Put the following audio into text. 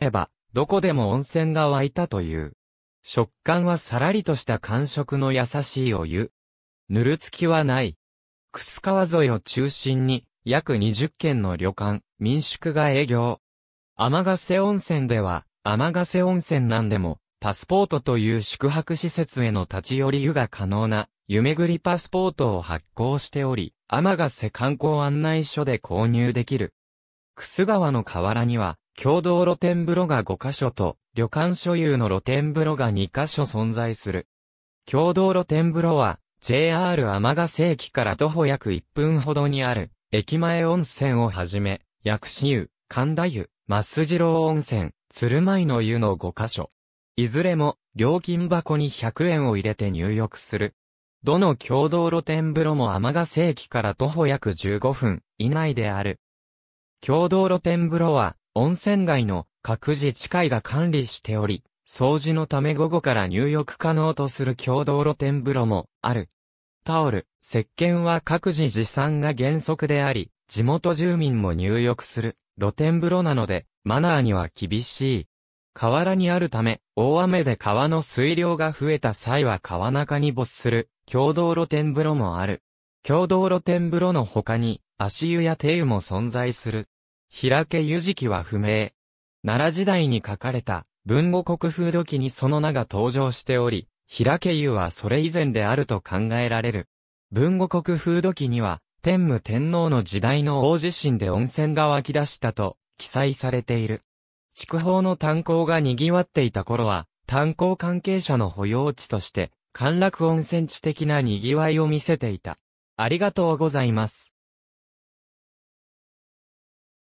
えば、どこでも温泉が湧いたという。食感はさらりとした感触の優しいお湯。ぬるつきはない。楠川沿いを中心に、約20軒の旅館、民宿が営業。天ヶ瀬温泉では、天ヶ瀬温泉なんでも、パスポートという宿泊施設への立ち寄り湯が可能な、湯巡りパスポートを発行しており、天ヶ瀬観光案内所で購入できる。楠川の河原には、共同露天風呂が5カ所と、旅館所有の露天風呂が2カ所存在する。共同露天風呂は、JR 天ヶ瀬駅から徒歩約1分ほどにある、駅前温泉をはじめ、薬師湯、神田湯、増次郎温泉、鶴舞の湯の5カ所。いずれも、料金箱に100円を入れて入浴する。どの共同露天風呂も天ヶ瀬駅から徒歩約15分以内である。共同露天風呂は、温泉街の各自治会が管理しており、掃除のため午後から入浴可能とする共同露天風呂もある。タオル、石鹸は各自持参が原則であり、地元住民も入浴する露天風呂なので、マナーには厳しい。河原にあるため、大雨で川の水量が増えた際は川中に没する共同露天風呂もある。共同露天風呂の他に、足湯や手湯も存在する。平家湯期は不明。奈良時代に書かれた文語国風土記にその名が登場しており、平家湯はそれ以前であると考えられる。文語国風土記には、天武天皇の時代の大地震で温泉が湧き出したと記載されている。筑豊の炭鉱が賑わっていた頃は、炭鉱関係者の保養地として、歓楽温泉地的な賑わいを見せていた。ありがとうございます。